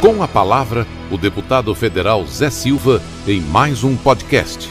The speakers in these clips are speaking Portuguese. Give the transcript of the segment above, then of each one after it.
Com a palavra, o deputado federal Zé Silva em mais um podcast.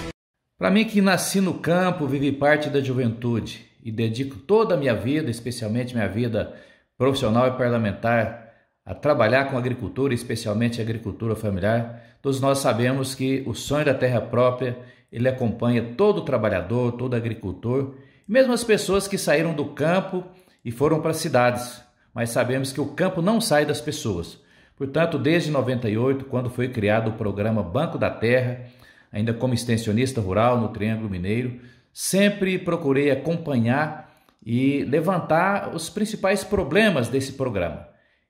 Para mim que nasci no campo, vivi parte da juventude e dedico toda a minha vida, especialmente minha vida profissional e parlamentar, a trabalhar com agricultura, especialmente agricultura familiar, todos nós sabemos que o sonho da terra própria, ele acompanha todo trabalhador, todo agricultor, mesmo as pessoas que saíram do campo e foram para as cidades, mas sabemos que o campo não sai das pessoas. Portanto, desde 98, quando foi criado o programa Banco da Terra, ainda como extensionista rural no Triângulo Mineiro, sempre procurei acompanhar e levantar os principais problemas desse programa.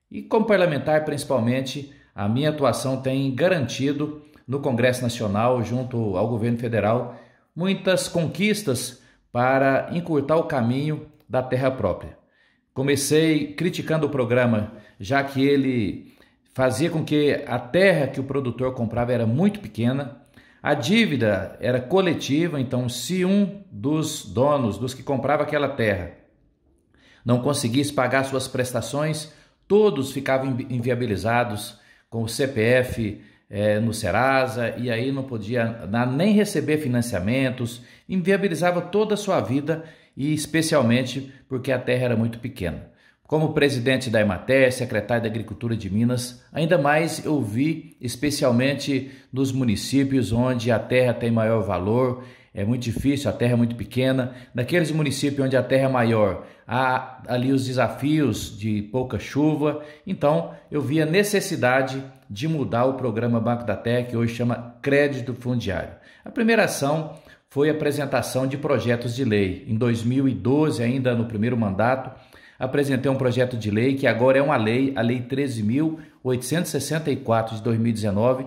E como parlamentar, principalmente, a minha atuação tem garantido no Congresso Nacional, junto ao governo federal, muitas conquistas para encurtar o caminho da terra própria. Comecei criticando o programa, já que ele fazia com que a terra que o produtor comprava era muito pequena, a dívida era coletiva, então se um dos donos, dos que comprava aquela terra, não conseguisse pagar suas prestações, todos ficavam inviabilizados com o CPF é, eh, no Serasa e aí não podia nem receber financiamentos, inviabilizava toda a sua vida e especialmente porque a terra era muito pequena. Como presidente da Emater, secretário da Agricultura de Minas, ainda mais eu vi, especialmente nos municípios onde a terra tem maior valor, é muito difícil, a terra é muito pequena. Naqueles municípios onde a terra é maior, há ali os desafios de pouca chuva. Então, eu vi a necessidade de mudar o programa Banco da Terra, que hoje chama Crédito Fundiário. A primeira ação foi a apresentação de projetos de lei. Em 2012, ainda no primeiro mandato, apresentei um projeto de lei que agora é uma lei, a Lei 13.864 de 2019,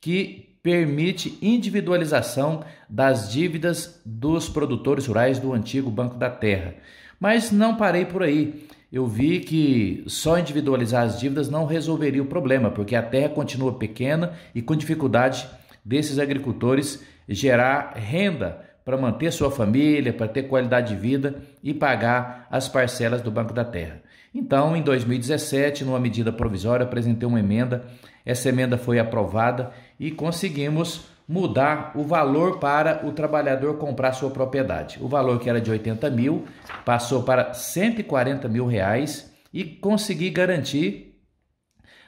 que permite individualização das dívidas dos produtores rurais do antigo Banco da Terra. Mas não parei por aí. Eu vi que só individualizar as dívidas não resolveria o problema, porque a terra continua pequena e com dificuldade desses agricultores gerar renda para manter sua família, para ter qualidade de vida e pagar as parcelas do Banco da Terra. Então, em 2017, numa medida provisória, apresentei uma emenda. Essa emenda foi aprovada e conseguimos mudar o valor para o trabalhador comprar sua propriedade. O valor que era de 80 mil passou para 140 mil reais e consegui garantir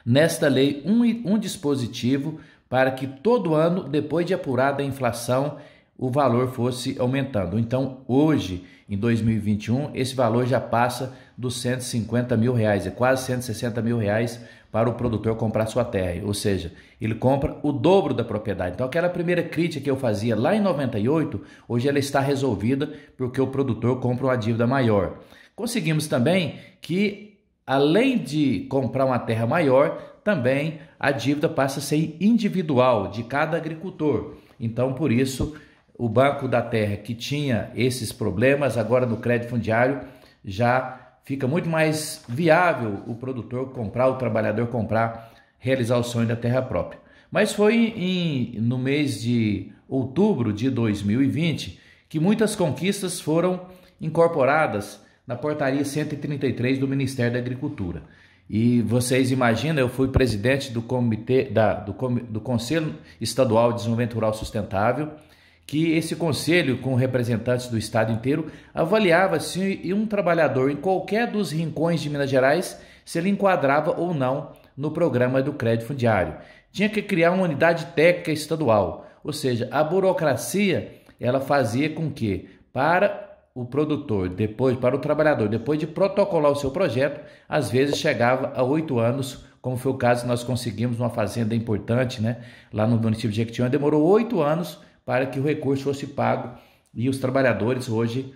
nesta lei um, um dispositivo para que todo ano, depois de apurada a inflação, o valor fosse aumentando. Então, hoje, em 2021, esse valor já passa dos 150 mil reais, é quase 160 mil reais para o produtor comprar sua terra. Ou seja, ele compra o dobro da propriedade. Então, aquela primeira crítica que eu fazia lá em 98, hoje ela está resolvida porque o produtor compra uma dívida maior. Conseguimos também que, além de comprar uma terra maior, também a dívida passa a ser individual de cada agricultor. Então, por isso, o Banco da Terra, que tinha esses problemas, agora no crédito fundiário já fica muito mais viável o produtor comprar, o trabalhador comprar, realizar o sonho da terra própria. Mas foi em, no mês de outubro de 2020 que muitas conquistas foram incorporadas na portaria 133 do Ministério da Agricultura. E vocês imaginam, eu fui presidente do comitê da, do, do Conselho Estadual de Desenvolvimento Rural Sustentável que esse conselho, com representantes do estado inteiro, avaliava se um trabalhador em qualquer dos rincões de Minas Gerais se ele enquadrava ou não no programa do crédito fundiário. Tinha que criar uma unidade técnica estadual, ou seja, a burocracia ela fazia com que para o produtor, depois para o trabalhador, depois de protocolar o seu projeto, às vezes chegava a oito anos, como foi o caso que nós conseguimos uma fazenda importante, né? Lá no município de Jequitinhonha, demorou oito anos para que o recurso fosse pago e os trabalhadores hoje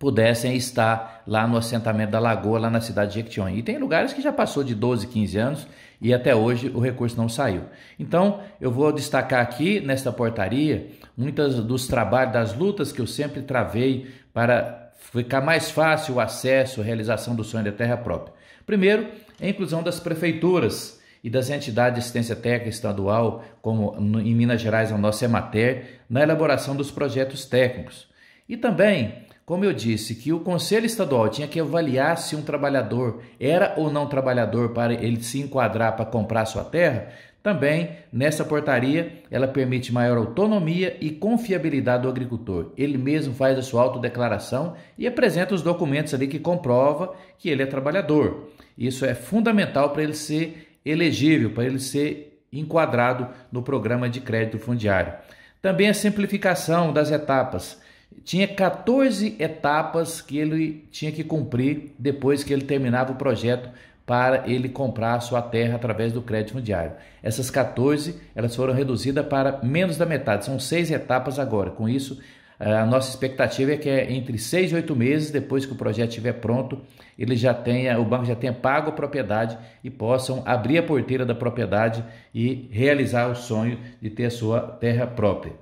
pudessem estar lá no assentamento da Lagoa, lá na cidade de Jequitinhonha. E tem lugares que já passou de 12, 15 anos e até hoje o recurso não saiu. Então, eu vou destacar aqui nesta portaria muitas dos trabalhos, das lutas que eu sempre travei para ficar mais fácil o acesso, a realização do sonho da terra própria. Primeiro, a inclusão das prefeituras e das entidades de assistência técnica estadual, como em Minas Gerais a nossa EMATER, na elaboração dos projetos técnicos. E também, como eu disse, que o Conselho Estadual tinha que avaliar se um trabalhador era ou não trabalhador para ele se enquadrar para comprar sua terra, também nessa portaria ela permite maior autonomia e confiabilidade do agricultor. Ele mesmo faz a sua autodeclaração e apresenta os documentos ali que comprova que ele é trabalhador. Isso é fundamental para ele ser elegível, para ele ser enquadrado no programa de crédito fundiário. Também a simplificação das etapas. Tinha 14 etapas que ele tinha que cumprir depois que ele terminava o projeto para ele comprar sua terra através do crédito fundiário. Essas 14 elas foram reduzidas para menos da metade, são seis etapas agora. Com isso, eh, a nossa expectativa é que é entre seis e oito meses depois que o projeto estiver pronto, ele já tenha, o banco já tenha pago a propriedade e possam abrir a porteira da propriedade e realizar o sonho de ter a sua terra própria.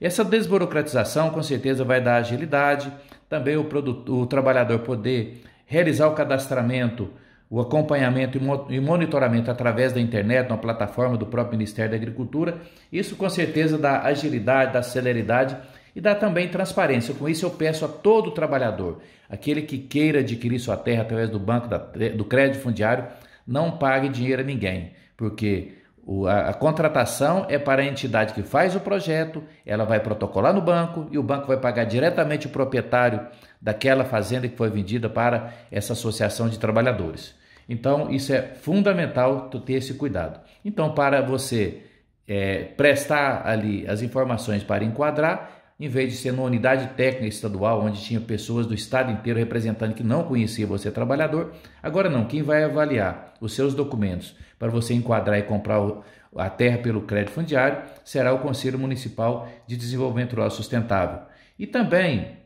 Essa desburocratização com certeza vai dar agilidade, também o, o trabalhador poder realizar o cadastramento, o acompanhamento e monitoramento através da internet, uma plataforma do próprio Ministério da Agricultura. Isso com certeza dá agilidade, dá celeridade e dá também transparência. Com isso, eu peço a todo trabalhador, aquele que queira adquirir sua terra através do banco da, do crédito fundiário, não pague dinheiro a ninguém, porque a, contratação é para a entidade que faz o projeto, ela vai protocolar no banco e o banco vai pagar diretamente o proprietário daquela fazenda que foi vendida para essa associação de trabalhadores. Então, isso é fundamental tu ter esse cuidado. Então, para você é, prestar ali as informações para enquadrar, em vez de ser numa unidade técnica estadual, onde tinha pessoas do estado inteiro representando que não conhecia você trabalhador, agora não, quem vai avaliar os seus documentos para você enquadrar e comprar a terra pelo crédito fundiário será o Conselho Municipal de Desenvolvimento Rural Sustentável. E também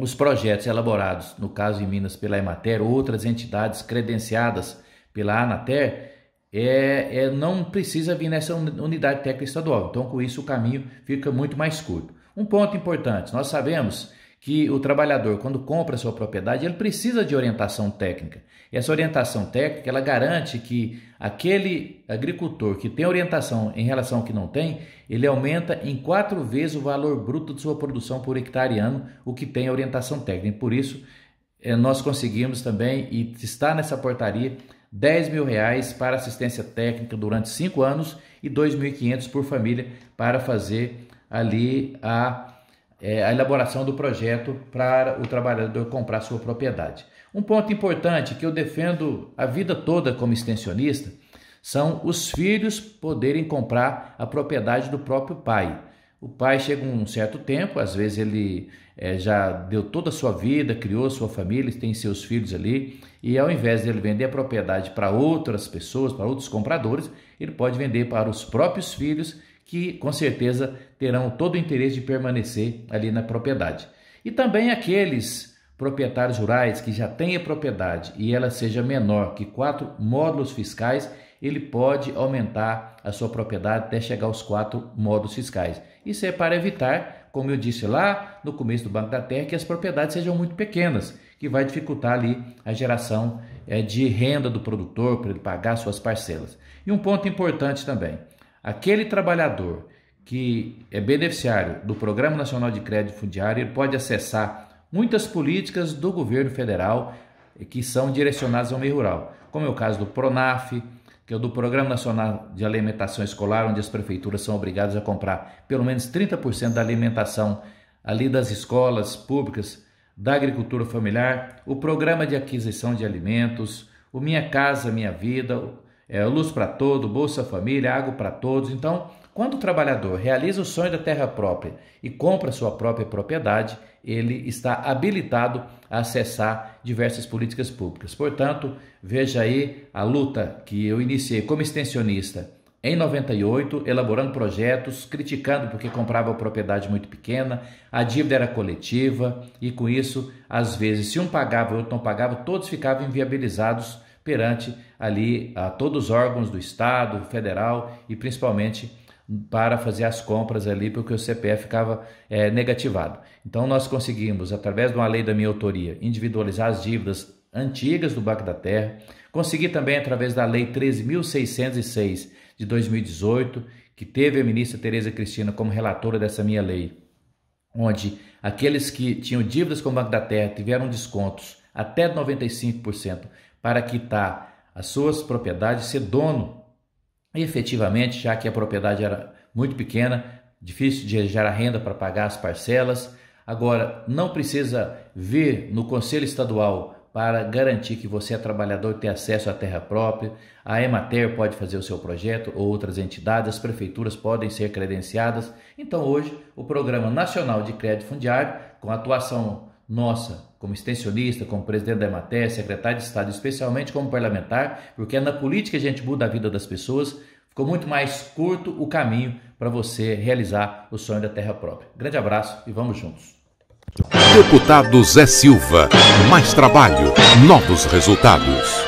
os projetos elaborados, no caso em Minas pela Emater, outras entidades credenciadas pela Anater, é, é, não precisa vir nessa unidade técnica estadual. Então, com isso, o caminho fica muito mais curto. Um ponto importante: nós sabemos que o trabalhador, quando compra sua propriedade, ele precisa de orientação técnica. E essa orientação técnica ela garante que aquele agricultor que tem orientação em relação ao que não tem, ele aumenta em quatro vezes o valor bruto de sua produção por hectare ano, o que tem orientação técnica. por isso, eh, nós conseguimos também, e está nessa portaria, 10 mil reais para assistência técnica durante cinco anos e 2.500 por família para fazer ali a, é, a elaboração do projeto para o trabalhador comprar sua propriedade. Um ponto importante que eu defendo a vida toda como extensionista são os filhos poderem comprar a propriedade do próprio pai. O pai chega um certo tempo, às vezes ele é, já deu toda a sua vida, criou sua família, tem seus filhos ali, e ao invés dele vender a propriedade para outras pessoas, para outros compradores, ele pode vender para os próprios filhos que com certeza terão todo o interesse de permanecer ali na propriedade. E também aqueles proprietários rurais que já têm a propriedade e ela seja menor que quatro módulos fiscais, ele pode aumentar a sua propriedade até chegar aos quatro módulos fiscais. Isso é para evitar, como eu disse lá no começo do Banco da Terra, que as propriedades sejam muito pequenas, que vai dificultar ali a geração eh, de renda do produtor para ele pagar suas parcelas. E um ponto importante também: Aquele trabalhador que é beneficiário do Programa Nacional de Crédito Fundiário, ele pode acessar muitas políticas do governo federal que são direcionadas ao meio rural, como é o caso do PRONAF, que é o do Programa Nacional de Alimentação Escolar, onde as prefeituras são obrigadas a comprar pelo menos 30% da alimentação ali das escolas públicas da agricultura familiar, o Programa de Aquisição de Alimentos, o Minha Casa Minha Vida, é, luz para todo, Bolsa Família, água para todos. Então, quando o trabalhador realiza o sonho da terra própria e compra sua própria propriedade, ele está habilitado a acessar diversas políticas públicas. Portanto, veja aí a luta que eu iniciei como extensionista em 98, elaborando projetos, criticando porque comprava propriedade muito pequena, a dívida era coletiva e com isso, às vezes, se um pagava e outro não pagava, todos ficavam inviabilizados perante ali a todos os órgãos do Estado, federal e principalmente para fazer as compras ali, porque o CPF ficava é, negativado. Então nós conseguimos, através de uma lei da minha autoria, individualizar as dívidas antigas do Banco da Terra. Consegui também, através da Lei 13.606 de 2018, que teve a ministra Tereza Cristina como relatora dessa minha lei, onde aqueles que tinham dívidas com o Banco da Terra tiveram descontos até 95% para quitar as suas propriedades, ser dono. E, efetivamente, já que a propriedade era muito pequena, difícil de gerar renda para pagar as parcelas, agora não precisa vir no Conselho Estadual para garantir que você é trabalhador e tem acesso à terra própria. A Emater pode fazer o seu projeto ou outras entidades, as prefeituras podem ser credenciadas. Então, hoje, o Programa Nacional de Crédito Fundiário, com atuação nossa, como extensionista, como presidente da EMATER, secretário de Estado, especialmente como parlamentar, porque é na política que a gente muda a vida das pessoas, ficou muito mais curto o caminho para você realizar o sonho da terra própria. Grande abraço e vamos juntos. Deputado Zé Silva, mais trabalho, novos resultados.